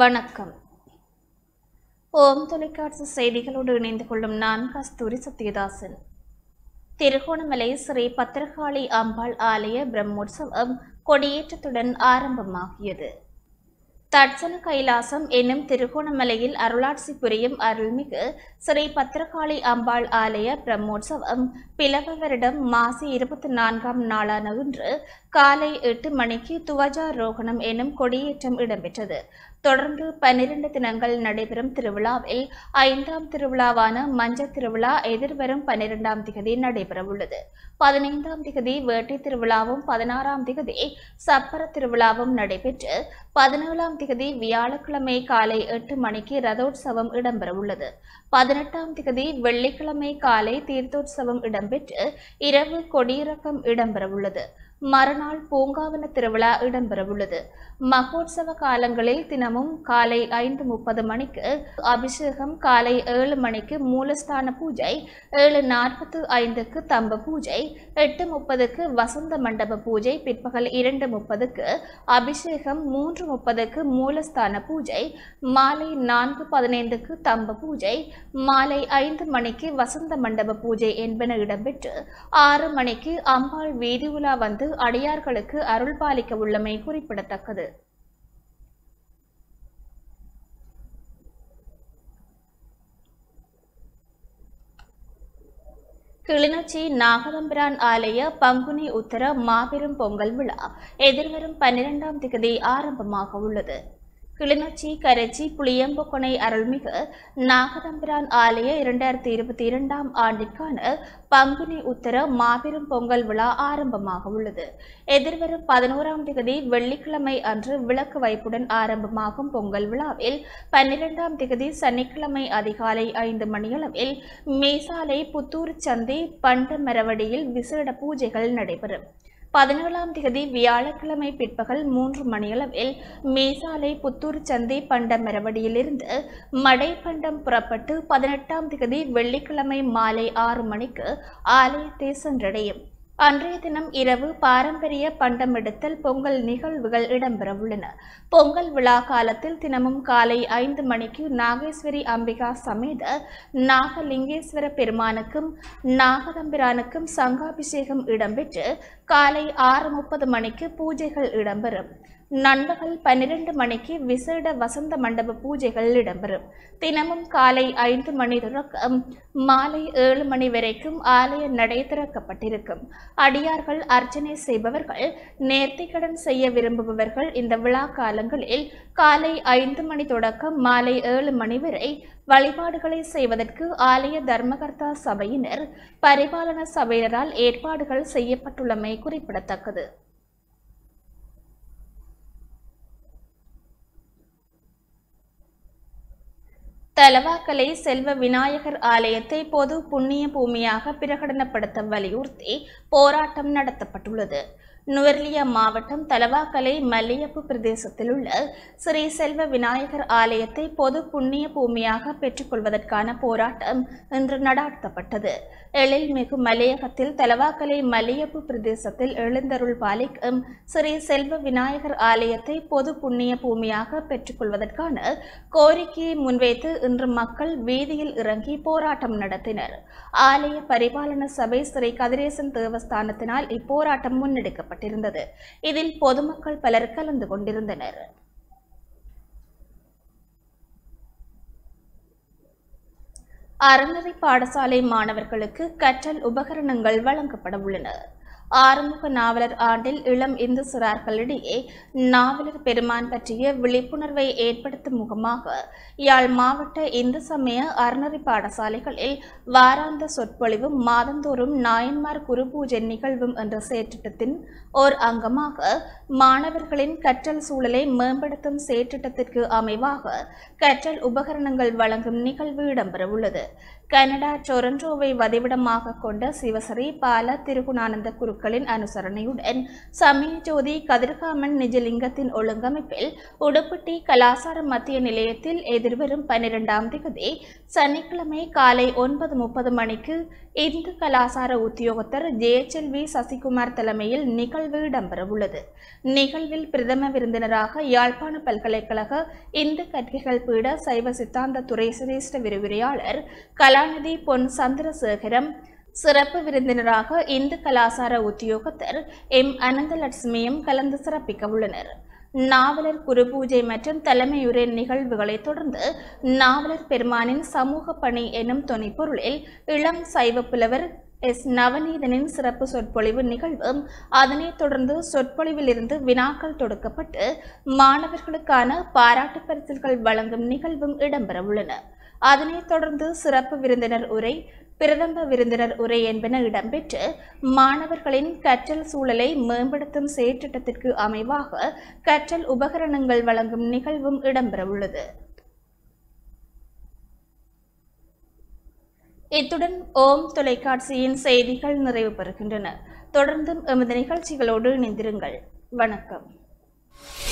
வணக்கம் ஓம் தொலைக்காட்சி செய்திகளோடு இணைந்து கொள்ளும் நான் கஸ்தூரி சத்யதாசன் திருகோணமலை ஸ்ரீ பத்திரகாளி அம்பாள் ஆலய பிரம்மோற்சவம் கொடியேற்றத்துடன் ஆரம்பமாகியது தட்சண கைலாசம் என்னும் திருகோணமலையில் அருளாட்சி புரியும் அருள்மிகு ஸ்ரீ பத்திரகாளி அம்பாள் ஆலய பிரம்மோற்சவம் பிளவ வருடம் மாசி இருபத்தி நான்காம் நாளான இன்று காலை எட்டு மணிக்கு துவஜா ரோகணம் எனும் கொடியேற்றம் இடம்பெற்றது தொடர்ந்து பன்னிரண்டு தினங்கள் நடைபெறும் திருவிழாவில் ஐந்தாம் திருவிழாவான மஞ்ச திருவிழா எதிர்வரும் பன்னிரெண்டாம் திகதி நடைபெறவுள்ளது பதினைந்தாம் திகதி வேட்டி திருவிழாவும் பதினாறாம் திகதி சப்பர திருவிழாவும் நடைபெற்று பதினேழாம் திகதி வியாழக்கிழமை காலை எட்டு மணிக்கு ரதோற்சவம் இடம்பெறவுள்ளது பதினெட்டாம் திகதி வெள்ளிக்கிழமை காலை தீர்த்தோற்சவம் இடம்பெற்று இரவு கொடியிறக்கம் இடம்பெறவுள்ளது மறுநாள் பூங்காவன திருவிழா இடம்பெறவுள்ளது மகோத்சவ காலங்களில் தினமும் காலை ஐந்து முப்பது மணிக்கு அபிஷேகம் காலை ஏழு மணிக்கு மூலஸ்தான பூஜை ஏழு நாற்பத்து ஐந்துக்கு தம்ப பூஜை எட்டு முப்பதுக்கு வசந்த மண்டப பூஜை பிற்பகல் இரண்டு முப்பதுக்கு அபிஷேகம் மூன்று முப்பதுக்கு மூலஸ்தான பூஜை மாலை நான்கு பதினைந்துக்கு தம்ப பூஜை மாலை ஐந்து மணிக்கு வசந்த மண்டப பூஜை என்பன இடம்பெற்று ஆறு மணிக்கு அம்பாள் வீதி உலா வந்து அடியார்களுக்கு அருள் பாலிக்க உள்ளமை குறிப்பிடத்தக்கது கிளிநொச்சி நாகதம்பிரான் ஆலய பங்குனி உத்தர மாபெரும் பொங்கல் விழா எதிர்வரும் பன்னிரெண்டாம் திகதி ஆரம்பமாக உள்ளது கிளிநொச்சி கரைச்சி புளியம்புக்கொனை அருள்மிகு நாகதம்பிரான் ஆலய இரண்டாயிரத்தி இருபத்தி இரண்டாம் ஆண்டிற்கான பங்குனி உத்தர மாபெரும் பொங்கல் விழா ஆரம்பமாக உள்ளது எதிர்வரும் பதினோராம் திகதி வெள்ளிக்கிழமை அன்று விளக்கு வைப்புடன் ஆரம்பமாகும் பொங்கல் விழாவில் பன்னிரெண்டாம் திகதி சனிக்கிழமை அதிகாலை ஐந்து மணியளவில் மீசாலை புத்தூர் சந்தி பண்ட மரவடியில் விசேட பூஜைகள் நடைபெறும் பதினேழாம் தேதி வியாழக்கிழமை பிற்பகல் மூன்று மணியளவில் மேசாலை புத்தூர் சந்தை பண்டம் மரவடியிலிருந்து மடைப்பண்டம் புறப்பட்டு பதினெட்டாம் தேதி வெள்ளிக்கிழமை மாலை ஆறு மணிக்கு ஆலயத்தை சென்றடையும் அன்றைய தினம் இரவு பாரம்பரிய எடுத்தல் பொங்கல் நிகழ்வுகள் இடம்பெறவுள்ளன பொங்கல் விழா காலத்தில் தினமும் காலை ஐந்து மணிக்கு நாகேஸ்வரி அம்பிகா சமேத நாகலிங்கேஸ்வர பெருமானுக்கும் நாகதம்பிரானுக்கும் சங்காபிஷேகம் இடம்பெற்று காலை ஆறு முப்பது மணிக்கு பூஜைகள் இடம்பெறும் நண்பகல் பன்னிரண்டு மணிக்கு விசேட வசந்த மண்டப பூஜைகள் இடம்பெறும் தினமும் காலை ஐந்து மணி தொடக்கம் மாலை ஏழு மணி வரைக்கும் ஆலய நடை திறக்கப்பட்டிருக்கும் அடியார்கள் அர்ச்சனை செய்பவர்கள் நேர்த்திக்கடன் செய்ய விரும்புபவர்கள் இந்த விழா காலங்களில் காலை ஐந்து மணி தொடக்கம் மாலை ஏழு மணி வரை வழிபாடுகளை செய்வதற்கு ஆலய தர்மகர்த்தா சபையினர் பரிபாலன சபையினரால் ஏற்பாடுகள் செய்யப்பட்டுள்ளமை குறிப்பிடத்தக்கது தலவாக்கலை செல்வ விநாயகர் ஆலயத்தை பொது புண்ணிய பூமியாக பிரகடனப்படுத்த வலியுறுத்தி போராட்டம் நடத்தப்பட்டுள்ளது நுவர்லியா மாவட்டம் தலவாக்கலை மல்லியப்பு பிரதேசத்தில் உள்ள ஸ்ரீ செல்வ விநாயகர் ஆலயத்தை பொது புண்ணிய பூமியாக பெற்றுக்கொள்வதற்கான போராட்டம் இன்று நடாத்தப்பட்டது எழில்மிகு மலையகத்தில் தலவாக்கலை மல்லியப்பு பிரதேசத்தில் எழுந்தருள் பாலிக்கும் ஸ்ரீ செல்வ விநாயகர் ஆலயத்தை பொது புண்ணிய பூமியாக பெற்றுக்கொள்வதற்கான கோரிக்கையை முன்வைத்து இன்று மக்கள் வீதியில் இறங்கி போராட்டம் நடத்தினர் ஆலய பரிபாலன சபை ஸ்ரீ கதிரேசன் தேவஸ்தானத்தினால் இப்போராட்டம் முன்னெடுக்கப்பட்டது நடத்தப்பட்டிருந்தது இதில் பொதுமக்கள் பலர் கலந்து கொண்டிருந்தனர் அறநிலை பாடசாலை மாணவர்களுக்கு கற்றல் உபகரணங்கள் வழங்கப்பட உள்ளன ஆறுமுக நாவலர் ஆண்டில் இளம் இந்து சிறார்களிடையே நாவலர் பெருமான் பற்றிய விழிப்புணர்வை ஏற்படுத்தும் முகமாக யாழ் மாவட்ட இந்து சமய அறநறி பாடசாலைகளில் வாராந்த சொற்பொழிவும் மாதந்தோறும் நாயன்மார் குரு பூஜை நிகழ்வும் என்ற செயற்றிட்டத்தின் ஓர் அங்கமாக மாணவர்களின் கற்றல் சூழலை மேம்படுத்தும் செயற்றிட்டத்திற்கு அமைவாக கற்றல் உபகரணங்கள் வழங்கும் நிகழ்வு இடம்பெறவுள்ளது கனடா டொரண்டோவை வதிவிடமாக கொண்ட சிவசரி பால திருகுணானந்த குரு குருக்களின் அனுசரணையுடன் சமய ஜோதி கதிர்காமன் நிஜலிங்கத்தின் ஒழுங்கமைப்பில் உடுப்பட்டி கலாசார மத்திய நிலையத்தில் எதிர்வரும் பன்னிரெண்டாம் திகதி சனிக்கிழமை காலை ஒன்பது முப்பது மணிக்கு இந்து கலாசார உத்தியோகத்தர் ஜேஎச்எல்வி சசிகுமார் தலைமையில் நிகழ்வு இடம்பெறவுள்ளது நிகழ்வில் பிரதம விருந்தினராக யாழ்ப்பாண பல்கலைக்கழக இந்து கற்கைகள் பீட சைவ சித்தாந்த துறை சிரேஷ்ட விரிவுரையாளர் கலாநிதி பொன் சந்திரசேகரம் சிறப்பு விருந்தினராக இந்து கலாசார உத்தியோகத்தர் எம் அனந்தலட்சுமியும் கலந்து சிறப்பிக்க உள்ளனர் நாவலர் குருபூஜை மற்றும் தலைமையுரை நிகழ்வுகளை தொடர்ந்து நாவலர் பெருமானின் சமூக பணி எனும் துணைப்பொருளில் இளம் சைவ புலவர் எஸ் நவநீதனின் சிறப்பு சொற்பொழிவு நிகழ்வு அதனைத் தொடர்ந்து சொற்பொழிவிலிருந்து வினாக்கள் தொடுக்கப்பட்டு மாணவர்களுக்கான பாராட்டு பரிசல்கள் வழங்கும் நிகழ்வும் இடம்பெறவுள்ளன அதனைத் தொடர்ந்து சிறப்பு விருந்தினர் உரை பிரதம விருந்தினர் உரை என்பன இடம்பெற்று மாணவர்களின் கற்றல் சூழலை மேம்படுத்தும் செயற்றிட்டத்திற்கு அமைவாக கற்றல் உபகரணங்கள் வழங்கும் நிகழ்வும் இடம்பெறவுள்ளது இத்துடன் ஓம் தொலைக்காட்சியின் செய்திகள் நிறைவு பெறுகின்றன தொடர்ந்தும் எமது நிகழ்ச்சிகளோடு இணைந்திருங்கள் வணக்கம்